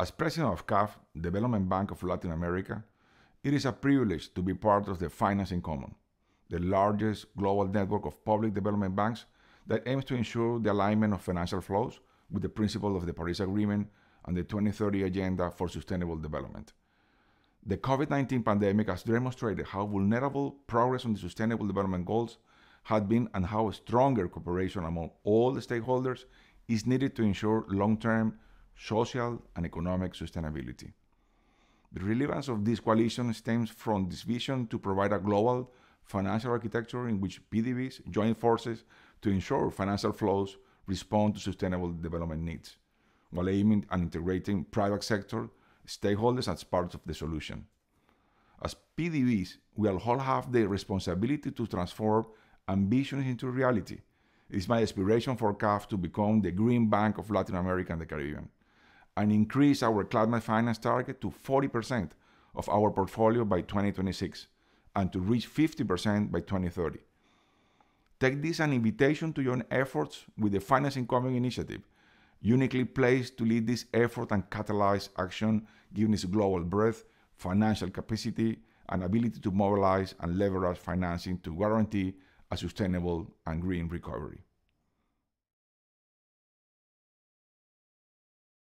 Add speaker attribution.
Speaker 1: As president of CAF, Development Bank of Latin America, it is a privilege to be part of the Financing Common, the largest global network of public development banks that aims to ensure the alignment of financial flows with the principle of the Paris Agreement and the 2030 Agenda for Sustainable Development. The COVID 19 pandemic has demonstrated how vulnerable progress on the Sustainable Development Goals had been and how stronger cooperation among all the stakeholders is needed to ensure long term social and economic sustainability. The relevance of this coalition stems from this vision to provide a global financial architecture in which PDBs join forces to ensure financial flows respond to sustainable development needs, while aiming at integrating private sector stakeholders as part of the solution. As PDBs, we all have the responsibility to transform ambitions into reality. It is my aspiration for CAF to become the green bank of Latin America and the Caribbean and increase our climate finance target to 40% of our portfolio by 2026 and to reach 50% by 2030. Take this an invitation to join efforts with the Financing Coming initiative, uniquely placed to lead this effort and catalyze action given its global breadth, financial capacity, and ability to mobilize and leverage financing to guarantee a sustainable and green recovery.